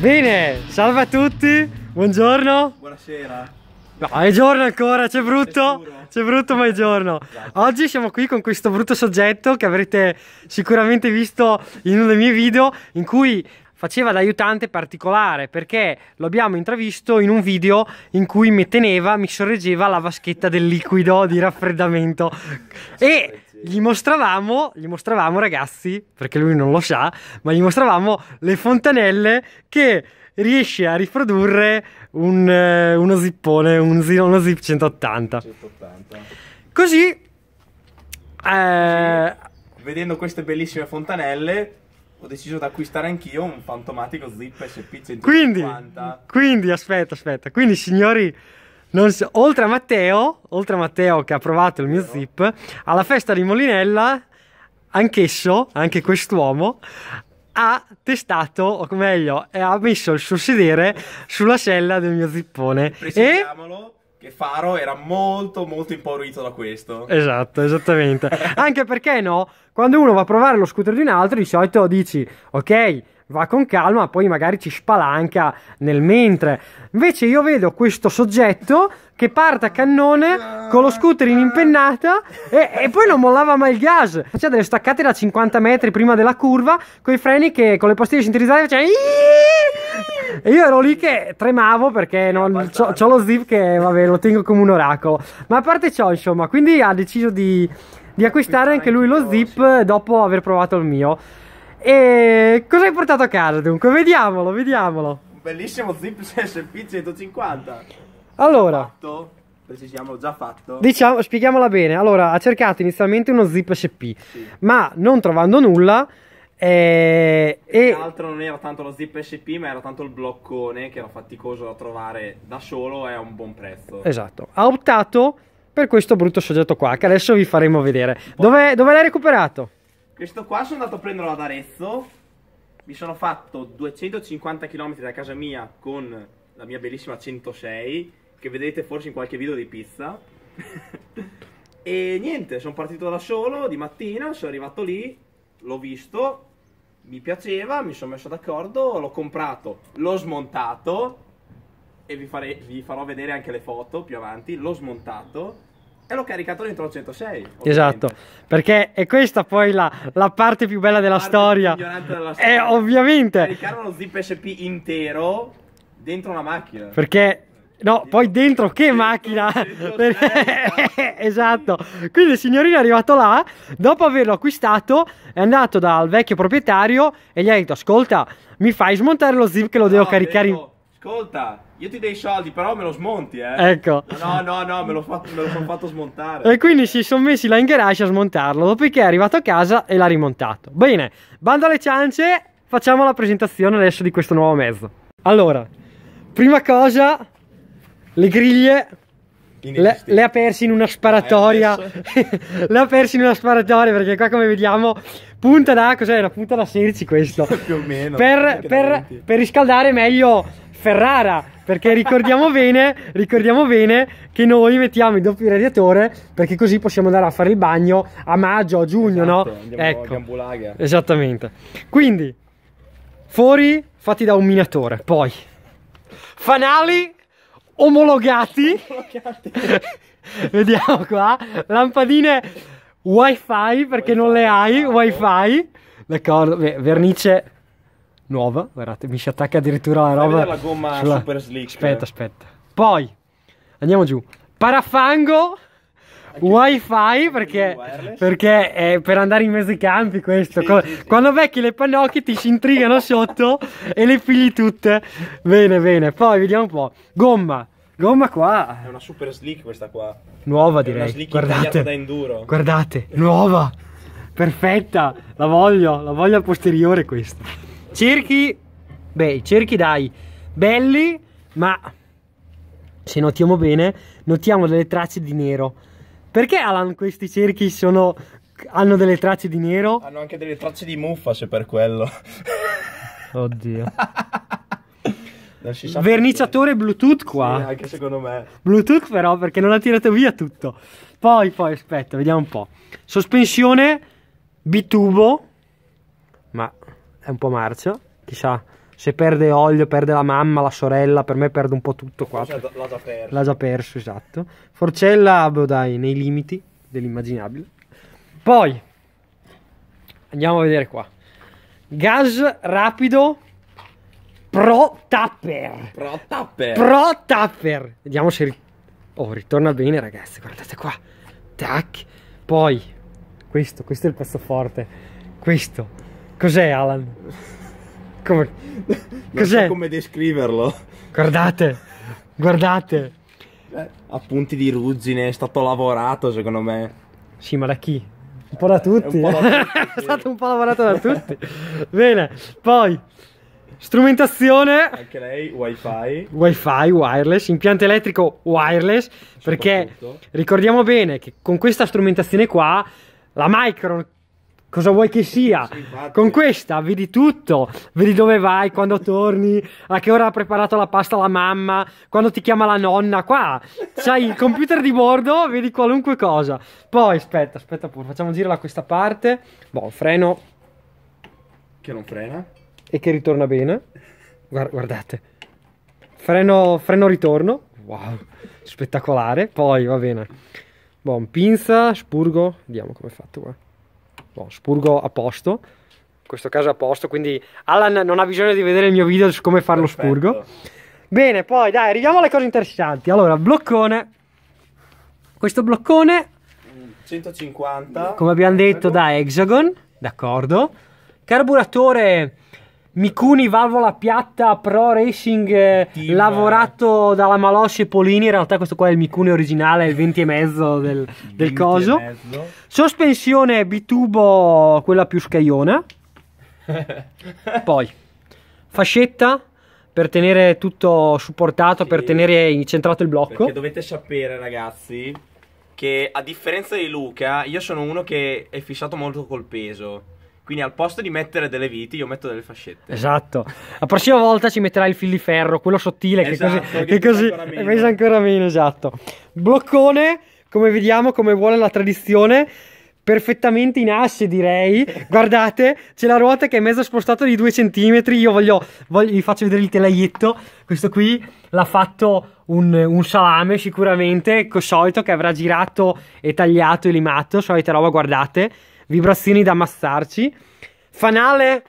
Bene, salve a tutti, buongiorno. Buonasera. No, è giorno ancora, c'è brutto, c'è brutto ma è giorno. Esatto. Oggi siamo qui con questo brutto soggetto che avrete sicuramente visto in uno dei miei video in cui faceva l'aiutante particolare perché lo abbiamo intravisto in un video in cui mi teneva, mi sorreggeva la vaschetta del liquido di raffreddamento e gli mostravamo, gli mostravamo ragazzi, perché lui non lo sa, ma gli mostravamo le fontanelle che riesce a riprodurre un, eh, uno zippone, un, uno zip 180. 180. Così... Eh... Vedendo queste bellissime fontanelle, ho deciso di acquistare anch'io un fantomatico Zip SP 150. Quindi, quindi, aspetta, aspetta. Quindi, signori so, oltre a Matteo, oltre a Matteo che ha provato il mio zip, alla festa di Molinella, anch'esso, anche quest'uomo, ha testato, o meglio, ha messo il suo sedere sulla sella del mio zippone. E che Faro era molto molto impaurito da questo. Esatto, esattamente. Anche perché no, quando uno va a provare lo scooter di un altro, di solito dici, ok, va con calma, poi magari ci spalanca nel mentre. Invece io vedo questo soggetto che parte a cannone con lo scooter in impennata e, e poi non mollava mai il gas. Faceva delle staccate da 50 metri prima della curva con i freni che con le pastiglie sintetizzate faceva... E io ero lì che tremavo perché non, ho, ho lo zip che vabbè lo tengo come un oracolo. Ma a parte ciò insomma, quindi ha deciso di di acquistare anche lui lo zip dopo aver provato il mio. E cosa hai portato a casa dunque? Vediamolo, vediamolo. Un bellissimo Zip SP 150. Allora. Fatto, perché già fatto. Diciamo, spieghiamola bene. Allora, ha cercato inizialmente uno Zip SP, sì. ma non trovando nulla... Eh, e, e l'altro non era tanto lo zip SP, ma era tanto il bloccone che era faticoso da trovare da solo e a un buon prezzo. Esatto, ha optato per questo brutto soggetto qua che adesso vi faremo vedere. Dove, dove l'hai recuperato? Questo qua sono andato a prenderlo ad Arezzo. Mi sono fatto 250 km da casa mia con la mia bellissima 106, che vedrete forse in qualche video di pizza. e niente, sono partito da solo di mattina, sono arrivato lì, l'ho visto, mi piaceva, mi sono messo d'accordo, l'ho comprato, l'ho smontato e vi, farei, vi farò vedere anche le foto più avanti, l'ho smontato e l'ho caricato dentro il 106. Ovviamente. Esatto, perché è questa poi la, la parte più bella della storia. della eh, storia. È ovviamente. Caricare uno zip SP intero dentro una macchina. Perché No, poi dentro che macchina? esatto. Quindi il signorino è arrivato là, dopo averlo acquistato, è andato dal vecchio proprietario e gli ha detto, ascolta, mi fai smontare lo zip che lo no, devo caricare. Devo, Ascolta, io ti dei soldi, però me lo smonti, eh. Ecco. No, no, no, me lo, fatto, me lo sono fatto smontare. E quindi si sono messi là in garage a smontarlo. Dopodiché è arrivato a casa e l'ha rimontato. Bene, bando alle ciance, facciamo la presentazione adesso di questo nuovo mezzo. Allora, prima cosa, le griglie le, le, ha persi in una eh, sparatoria. le ha persi in una sparatoria perché qua come vediamo punta da cos'è La punta da 16 questo. Più o meno. Per, per, per riscaldare meglio Ferrara perché ricordiamo bene, ricordiamo bene che noi mettiamo il doppio radiatore perché così possiamo andare a fare il bagno a maggio, a giugno, esatto, no? Andiamo, ecco. Andiamo Esattamente. Quindi fori fatti da un minatore, poi fanali omologati. omologati. Vediamo qua, lampadine wifi perché wifi, non le hai, wifi. D'accordo, vernice nuova, guardate, mi si attacca addirittura la roba. la gomma sulla... super slick. Aspetta, aspetta. Poi, andiamo giù. Parafango wifi perché, perché è per andare in mezzo ai campi questo sì, quando, sì, sì. quando, vecchi le pannocchie ti si intrigano sotto e le pigli tutte bene bene poi vediamo un po' gomma gomma qua è una super slick questa qua nuova è direi guardate da enduro guardate nuova perfetta la voglio la voglio al posteriore questa cerchi beh cerchi dai belli ma se notiamo bene notiamo delle tracce di nero perché Alan questi cerchi sono... hanno delle tracce di nero? Hanno anche delle tracce di muffa se per quello. Oddio. Verniciatore Bluetooth qua. Sì, anche secondo me. Bluetooth però perché non ha tirato via tutto. Poi, poi, aspetta, vediamo un po'. Sospensione bitubo, ma è un po' marcio, chissà se perde Olio, perde la mamma, la sorella, per me perde un po' tutto qua. L'ha già perso. L'ha già perso, esatto. Forcella, beh, dai, nei limiti dell'immaginabile. Poi, andiamo a vedere qua. Gas rapido pro tapper. Pro tapper. Pro tapper. Vediamo se... oh, ritorna bene ragazzi, guardate qua. Tac. Poi, questo, questo è il pezzo forte. Questo. Cos'è Alan? Come... Cos'è? So come descriverlo. Guardate, guardate. Eh, appunti di ruggine, è stato lavorato secondo me. Sì, ma da chi? Un po' da tutti. Eh, tutti sì. è stato un po' lavorato da tutti. Bene, poi strumentazione. Anche lei wifi. Wifi, wireless, impianto elettrico wireless, perché ricordiamo bene che con questa strumentazione qua la Micron Cosa vuoi che sia? Sì, Con questa vedi tutto, vedi dove vai, quando torni, a che ora ha preparato la pasta la mamma, quando ti chiama la nonna, qua. C'hai il computer di bordo, vedi qualunque cosa. Poi aspetta, aspetta pure, facciamo girare da questa parte. Boh, freno. Che non frena. E che ritorna bene. Guard guardate. Freno, freno ritorno. Wow, spettacolare. Poi va bene. Boh, pinza, spurgo. Vediamo come è fatto qua no, spurgo a posto, in questo caso a posto, quindi Alan non ha bisogno di vedere il mio video su come fare lo spurgo. Bene, poi dai, arriviamo alle cose interessanti. Allora, bloccone. Questo bloccone 150. Come abbiamo detto, da Hexagon, d'accordo. Carburatore Mikuni valvola piatta pro racing eh, lavorato dalla Malosce Polini. In realtà, questo qua è il Mikuni originale, il 20,5 del, del coso. Sospensione bitubo, quella più scaiona. Poi fascetta per tenere tutto supportato, sì. per tenere incentrato il blocco. Perché dovete sapere, ragazzi, che a differenza di Luca, io sono uno che è fissato molto col peso. Quindi al posto di mettere delle viti, io metto delle fascette. Esatto. La prossima volta ci metterai il fil di ferro, quello sottile, esatto, che così, che così ancora meno. pesa ancora meno. Esatto. Bloccone, come vediamo, come vuole la tradizione. Perfettamente in asse, direi. Guardate, c'è la ruota che è mezzo spostata di due centimetri. Io voglio, voglio, vi faccio vedere il telaietto. Questo qui l'ha fatto un, un, salame sicuramente, solito, che avrà girato e tagliato e limato, solita roba, guardate vibrassini da ammassarci. Fanale.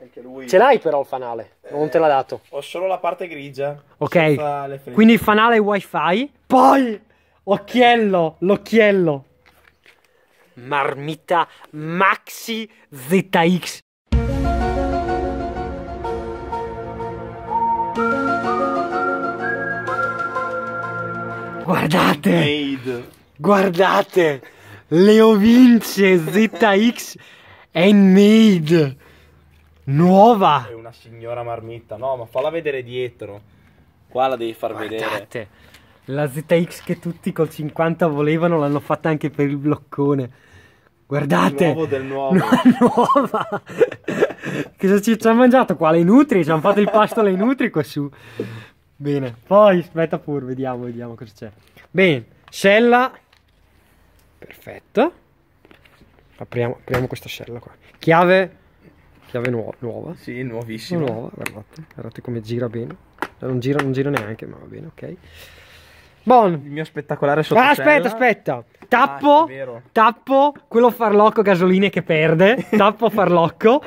Anche lui. Ce l'hai però il fanale, eh, non te l'ha dato. Ho solo la parte grigia. Ok, quindi il fanale wifi. Poi, occhiello, l'occhiello. Marmita Maxi ZX. Guardate! Guardate! Leo Vince ZX made nuova. È una signora marmitta, no, ma falla vedere dietro. Qua la devi far Guardate. vedere. La ZX che tutti col 50 volevano l'hanno fatta anche per il bloccone. Guardate. Il nuovo del nuovo. nuova. cosa ci, ci hanno mangiato qua? Le nutri, ci hanno fatto il pasto alle nutri qua su. Bene, poi aspetta pure, vediamo, vediamo cosa c'è. Bene, Scella perfetto apriamo, apriamo questa scella qua chiave chiave nuova, nuova. Sì, nuovissima nuova, guardate, guardate come gira bene cioè, non gira, non gira neanche ma va bene ok Bon. Il mio spettacolare sottosella. Ah, aspetta, aspetta. Ah, tappo, ah, tappo, quello farlocco gasoline che perde. tappo farlocco.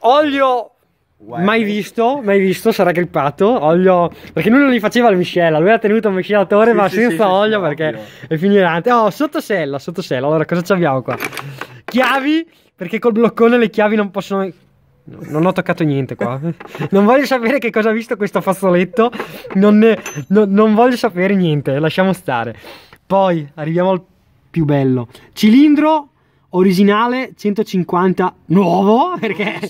Olio Mai visto, mai visto, sarà grippato, olio, perché lui non gli faceva la miscela, lui ha tenuto un miscelatore sì, ma sì, senza sì, olio perché ovvio. è finirante. Oh, sottosella, sottosella, allora cosa abbiamo qua? Chiavi, perché col bloccone le chiavi non possono... No, non ho toccato niente qua, non voglio sapere che cosa ha visto questo fazzoletto, non, ne... no, non voglio sapere niente, lasciamo stare. Poi arriviamo al più bello, cilindro originale 150 nuovo perché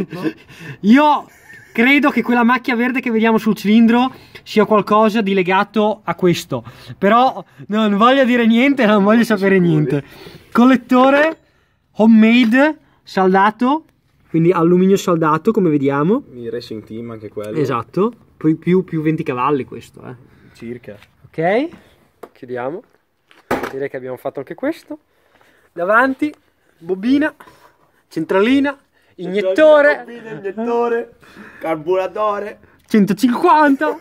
io credo che quella macchia verde che vediamo sul cilindro sia qualcosa di legato a questo però non voglio dire niente non voglio sapere niente collettore homemade saldato quindi alluminio saldato come vediamo il racing team anche quello esatto poi più, più 20 cavalli questo eh. circa ok chiudiamo direi che abbiamo fatto anche questo davanti, bobina, centralina, iniettore, bobina, iniettore carburatore, 150.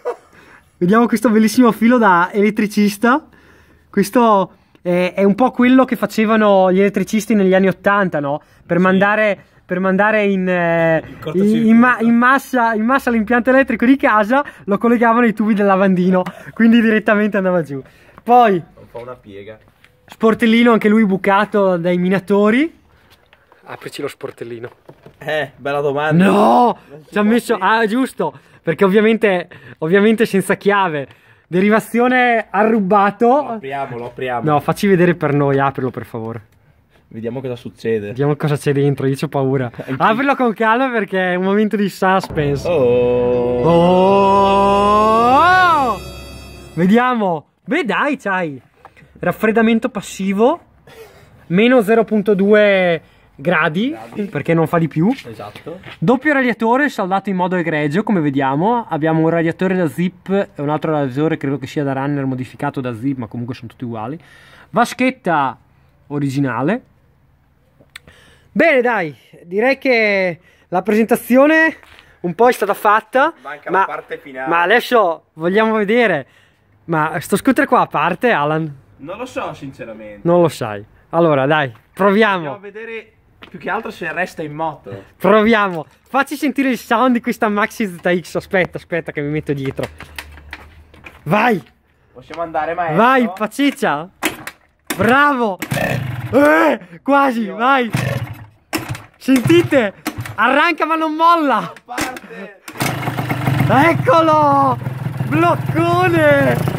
Vediamo questo bellissimo filo da elettricista. Questo è, è, un po' quello che facevano gli elettricisti negli anni 80, no? Per sì. mandare per mandare in, eh, in, in, ma, massa, in, massa, l'impianto elettrico di casa, lo collegavano ai tubi del lavandino, quindi direttamente andava giù. Poi... Un po' una piega. Sportellino anche lui bucato dai minatori. Aprici lo sportellino. Eh, bella domanda. No! Ci ha messo... Ah, giusto! Perché ovviamente, ovviamente senza chiave. Derivazione arrubato. No, apriamolo, apriamolo. No, facci vedere per noi, aprilo per favore. Vediamo cosa succede. Vediamo cosa c'è dentro, io ho paura. Aprilo con calma perché è un momento di suspense. Oh! oh! Vediamo. Beh dai, c'hai raffreddamento passivo, meno 0.2 gradi, gradi, perché non fa di più. Esatto. Doppio radiatore saldato in modo egregio, come vediamo. Abbiamo un radiatore da zip e un altro radiatore, credo che sia da runner modificato da zip, ma comunque sono tutti uguali. Vaschetta originale. Bene, dai, direi che la presentazione un po' è stata fatta. Manca ma, la parte finale. Ma adesso vogliamo vedere. Ma sto scooter qua a parte, Alan? Non lo so, sinceramente. Non lo sai. Allora, dai, proviamo. Andiamo a vedere più che altro se resta in moto. Proviamo. Facci sentire il sound di questa Maxi ZX. Aspetta, aspetta che mi metto dietro. Vai. Possiamo andare, maestro? Vai, paciccia. Bravo. Eh, quasi, Io. vai. Sentite. Arranca ma non molla. Non Eccolo. Bloccone.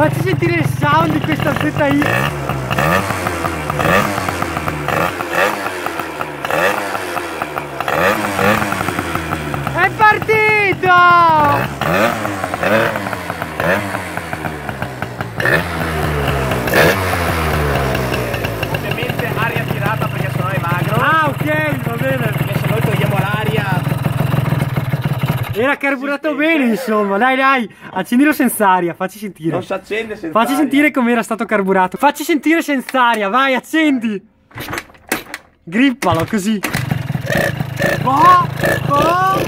Ma sentire o sound di questa seta Era carburato bene, insomma. Dai, dai, accendilo senza aria, facci sentire. Non si accende senza Facci aria. sentire com'era stato carburato. Facci sentire senza aria, vai, accendi. Grippalo così. Oh, oh.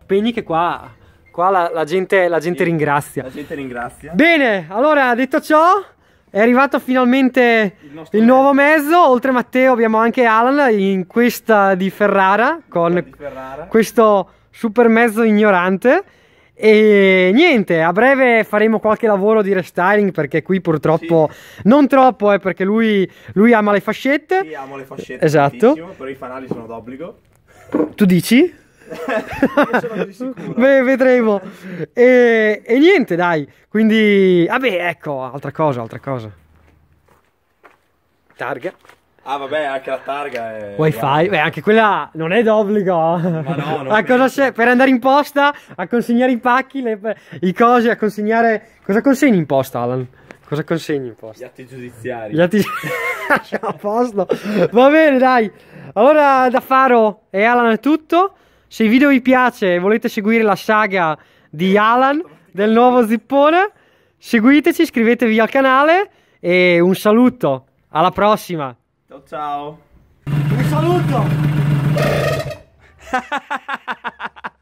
Spegni che qua qua la, la, gente, la, gente, ringrazia. La gente ringrazia. Bene, allora detto ciò, è arrivato finalmente il, il nuovo mezzo. mezzo. Oltre Matteo abbiamo anche Alan in questa di Ferrara con di Ferrara. questo super mezzo ignorante. E niente, a breve faremo qualche lavoro di restyling perché qui purtroppo sì. non troppo, eh, perché lui, lui, ama le fascette. io amo le fascette. Esatto. Però i fanali sono d'obbligo. Tu dici? Beh, vedremo. E, e, niente, dai. Quindi, vabbè, ecco, altra cosa, altra cosa. Targa. Ah, vabbè, anche la targa è. Wi-Fi, beh, anche quella non è d'obbligo. Ma no, no. per andare in posta a consegnare i pacchi, le, i cose, a consegnare. Cosa consegni in posta, Alan? Cosa consegni in posta? Gli atti giudiziari. Gli atti. Cioè, a posto. Va bene, dai. Allora, da Faro e Alan è tutto. Se il video vi piace e volete seguire la saga di Alan, del nuovo zippone, seguiteci, iscrivetevi al canale e un saluto. Alla prossima! Ciao ciao. Un saluto.